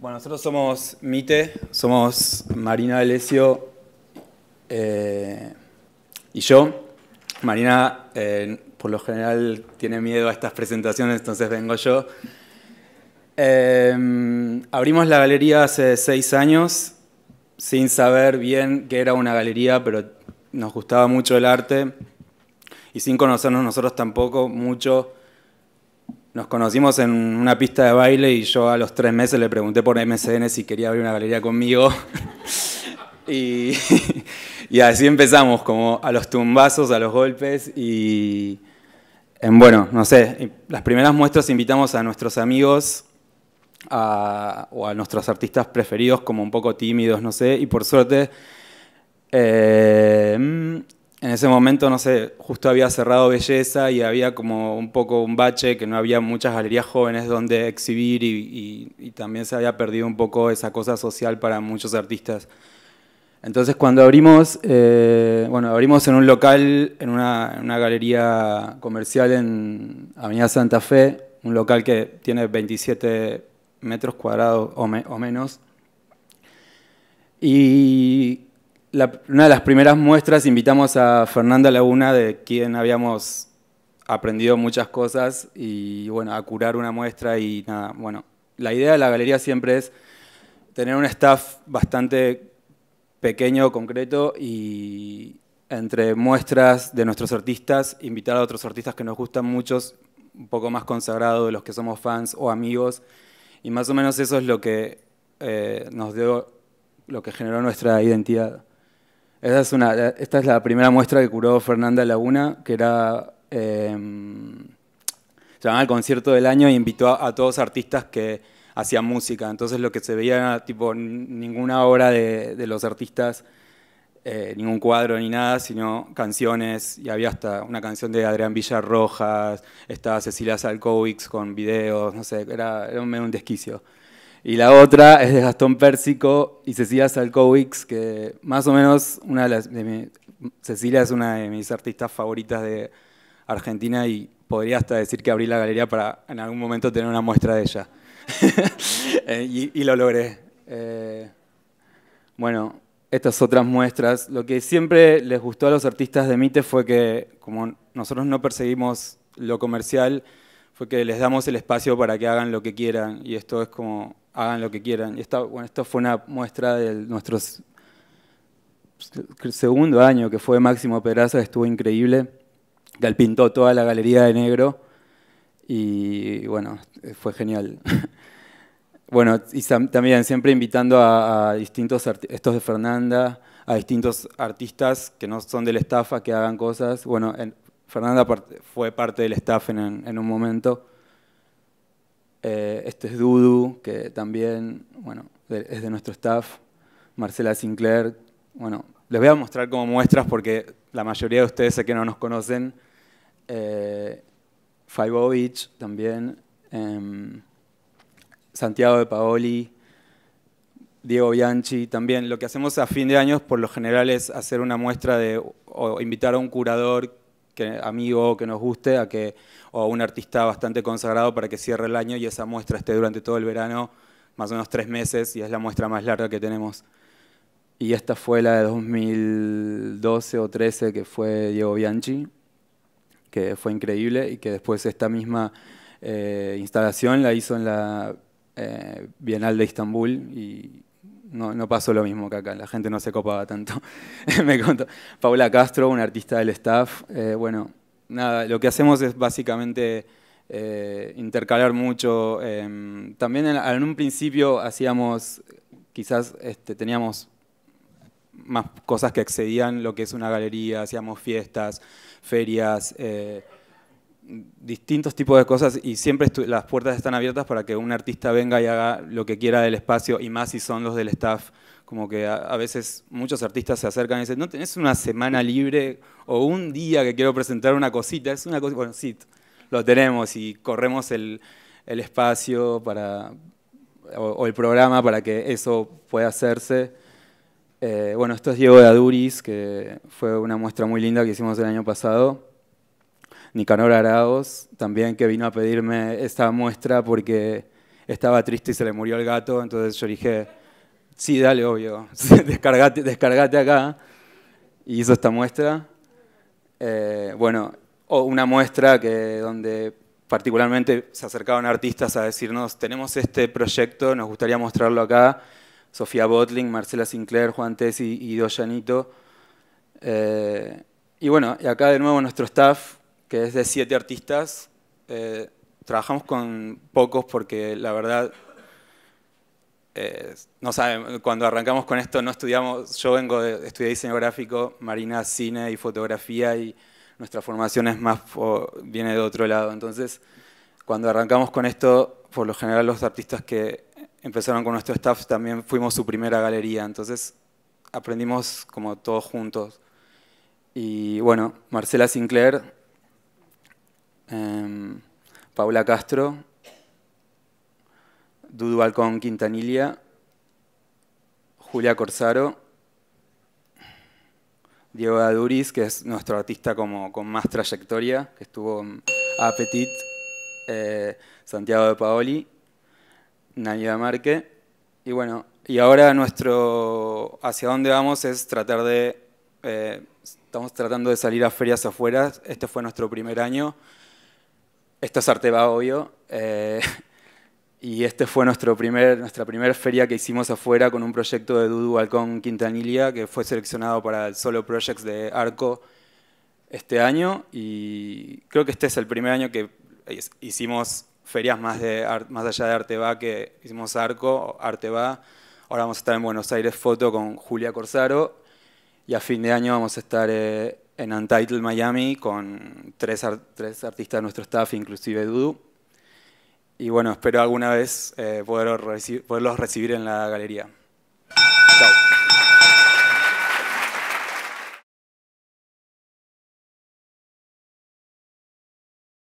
Bueno, nosotros somos MITE, somos Marina Alesio eh, y yo. Marina eh, por lo general tiene miedo a estas presentaciones, entonces vengo yo. Eh, abrimos la galería hace seis años sin saber bien qué era una galería, pero nos gustaba mucho el arte y sin conocernos nosotros tampoco mucho. Nos conocimos en una pista de baile y yo a los tres meses le pregunté por MCN si quería abrir una galería conmigo. y, así empezamos, como a los tumbazos, a los golpes. Y bueno, no sé, las primeras muestras invitamos a nuestros amigos o a nuestros artistas preferidos, como un poco tímidos, no sé. Y por suerte eh, en ese momento, no sé, justo había cerrado Belleza y había como un poco un bache que no había muchas galerías jóvenes donde exhibir y, también se había perdido un poco esa cosa social para muchos artistas. Entonces cuando abrimos, eh, bueno, abrimos en un local, en una, galería comercial en Avenida Santa Fe, un local que tiene 27 metros cuadrados o, o menos. Y una de las primeras muestras invitamos a Fernanda Laguna, de quien habíamos aprendido muchas cosas, y bueno, a curar una muestra y nada, bueno. La idea de la galería siempre es tener un staff bastante pequeño, concreto, y entre muestras de nuestros artistas, invitar a otros artistas que nos gustan muchos, un poco más consagrados, de los que somos fans o amigos, y más o menos eso es lo que eh, nos dio, lo que generó nuestra identidad. Esa es una, esta es la primera muestra que curó Fernanda Laguna, que era... Em, se llamaba el concierto del año y invitó a, todos artistas que hacían música. Entonces lo que se veía era tipo ninguna obra de, de los artistas, eh, ningún cuadro ni nada, sino canciones. Y había hasta una canción de Adrián Villarrojas, estaba Cecilia Salkowicz con videos, no sé, era, era medio un desquicio. Y la otra es de Gastón Pérsico y Cecilia Salkowicz, que más o menos una de Cecilia es una de mis artistas favoritas de Argentina y podría hasta decir que abrí la galería para en algún momento tener una muestra de ella. Eh, y, lo logré. Eh, bueno, estas otras muestras. Lo que siempre les gustó a los artistas de MITE fue que, como nosotros no perseguimos lo comercial, fue que les damos el espacio para que hagan lo que quieran. Y esto es como hagan lo que quieran. Esta, bueno, esto fue una muestra de nuestro segundo año, que fue Máximo Peraza, estuvo increíble, que pintó toda la galería de negro y bueno, fue genial. bueno, y también siempre invitando a, a distintos estos de Fernanda, a distintos artistas que no son del staff a que hagan cosas. Bueno, Fernanda fue parte del staff en un momento. Eh, este es Dudu, que también bueno, es de nuestro staff. Marcela Sinclair. Bueno, les voy a mostrar como muestras porque la mayoría de ustedes sé que no nos conocen. Eh, Faibovic también. Em, Santiago de Paoli. Diego Bianchi también. Lo que hacemos a fin de año por lo general es hacer una muestra de, o invitar a un curador que, amigo que nos guste a que, o a un artista bastante consagrado para que cierre el año y esa muestra esté durante todo el verano, más o menos tres meses, y es la muestra más larga que tenemos. Y esta fue la de 2012 o 13 que fue Diego Bianchi, que fue increíble y que después esta misma eh, instalación la hizo en la eh, Bienal de Istambul y no, no, pasó lo mismo que acá, la gente no se copaba tanto. Me contó Paula Castro, una artista del staff. Eh, bueno, nada, lo que hacemos es básicamente eh, intercalar mucho. Em, también en, un principio hacíamos, quizás este, teníamos más cosas que excedían lo que es una galería, hacíamos fiestas, ferias. Eh, distintos tipos de cosas y siempre las puertas están abiertas para que un artista venga y haga lo que quiera del espacio y más si son los del staff. Como que a, veces muchos artistas se acercan y dicen, ¿no tenés una semana libre o un día que quiero presentar una cosita? Es una cosita, bueno, sí, lo tenemos y corremos el, espacio para, o, el programa para que eso pueda hacerse. Eh, bueno, esto es Diego de Aduris, que fue una muestra muy linda que hicimos el año pasado. Nicanor Araos, también que vino a pedirme esta muestra porque estaba triste y se le murió el gato, entonces yo dije, sí, dale, obvio, descargate, acá. Y hizo esta muestra. Eh, bueno, una muestra que, donde particularmente se acercaban artistas a decirnos, tenemos este proyecto, nos gustaría mostrarlo acá. Sofía Botling, Marcela Sinclair, Juan Tesi y Doyanito. Eh, y bueno, y acá de nuevo nuestro staff, que es de siete artistas. Eh, trabajamos con pocos porque la verdad, eh, no saben, cuando arrancamos con esto no estudiamos, yo vengo de, estudié diseño gráfico, Marina cine y fotografía y nuestra formación es más, viene de otro lado. Entonces, cuando arrancamos con esto, por lo general los artistas que empezaron con nuestro staff también fuimos su primera galería, entonces aprendimos como todos juntos. Y bueno, Marcela Sinclair Em, Paula Castro, Dudu Balcón Quintanilla, Julia Corsaro, Diego Aduriz, que es nuestro artista como, con más trayectoria, que estuvo a Apetit, eh, Santiago de Paoli, Nadia Marque. Y bueno, y ahora nuestro hacia dónde vamos es tratar de, eh, estamos tratando de salir a ferias afuera, este fue nuestro primer año, esto es Arteba, obvio. Eh, y este fue nuestro primer, nuestra primera feria que hicimos afuera con un proyecto de Dudu Balcón Quintanilla que fue seleccionado para el Solo Projects de Arco este año. Y creo que este es el primer año que hicimos ferias más, de, más allá de Arteba, que hicimos Arco, Arteba. Ahora vamos a estar en Buenos Aires Foto con Julia Corsaro. Y a fin de año vamos a estar eh, en Untitled Miami con tres, tres artistas de nuestro staff, inclusive Dudu. Y bueno, espero alguna vez eh, poder poderlos recibir en la galería. Chao.